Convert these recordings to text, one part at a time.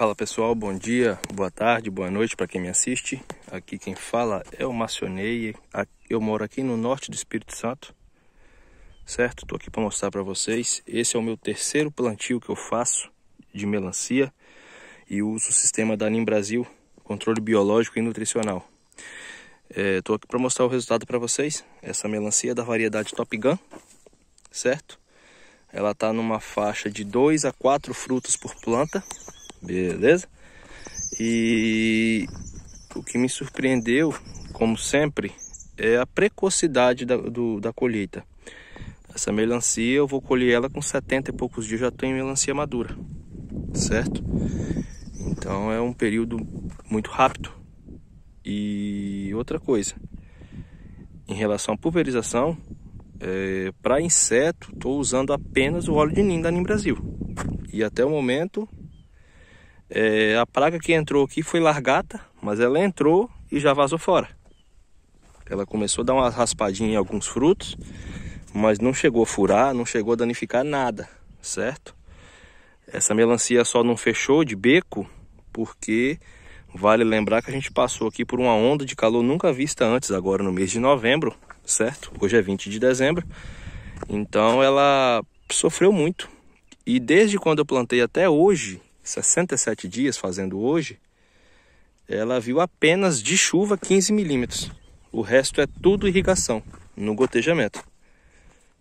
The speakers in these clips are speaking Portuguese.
Fala pessoal, bom dia, boa tarde, boa noite para quem me assiste. Aqui quem fala é o Macionei. Eu moro aqui no norte do Espírito Santo, certo? Estou aqui para mostrar para vocês. Esse é o meu terceiro plantio que eu faço de melancia e uso o sistema da NIM Brasil, controle biológico e nutricional. Estou é, aqui para mostrar o resultado para vocês. Essa melancia é da variedade Top Gun, certo? Ela está numa faixa de 2 a 4 frutos por planta, beleza? E o que me surpreendeu, como sempre, é a precocidade da, do, da colheita. Essa melancia eu vou colher ela com 70 e poucos dias, já tem melancia madura, certo? Então é um período muito rápido. E outra coisa, em relação à pulverização, é, para inseto, estou usando apenas o óleo de ninho da Nim Brasil. E até o momento é, a praga que entrou aqui foi largata, mas ela entrou e já vazou fora. Ela começou a dar uma raspadinha em alguns frutos, mas não chegou a furar, não chegou a danificar nada, certo? Essa melancia só não fechou de beco porque vale lembrar que a gente passou aqui por uma onda de calor nunca vista antes agora no mês de novembro, certo? Hoje é 20 de dezembro. Então ela sofreu muito. E desde quando eu plantei até hoje, 67 dias fazendo hoje, ela viu apenas de chuva 15 milímetros. O resto é tudo irrigação, no gotejamento,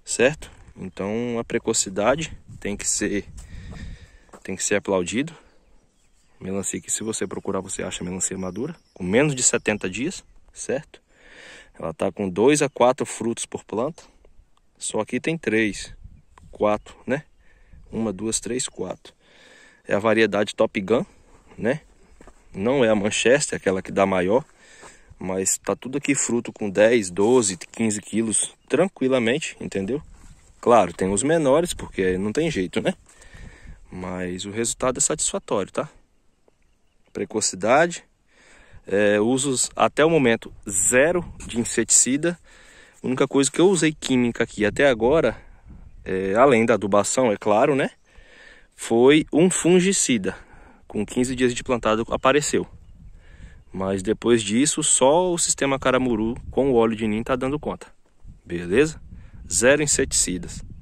certo? Então a precocidade tem que ser tem que ser aplaudido. Melancia que se você procurar você acha melancia madura com menos de 70 dias, certo? Ela tá com 2 a 4 frutos por planta. Só aqui tem 3, 4, né? Uma, duas, três, quatro é a variedade Top Gun, né? Não é a Manchester, aquela que dá maior, mas tá tudo aqui fruto com 10, 12, 15 quilos tranquilamente, entendeu? Claro, tem os menores, porque não tem jeito, né? Mas o resultado é satisfatório, tá? Precocidade, é, usos até o momento zero de inseticida. A única coisa que eu usei química aqui até agora, é, além da adubação, é claro, né? foi um fungicida. Com 15 dias de plantado apareceu. Mas depois disso, só o sistema caramuru com o óleo de ninho está dando conta. Beleza? Zero inseticidas.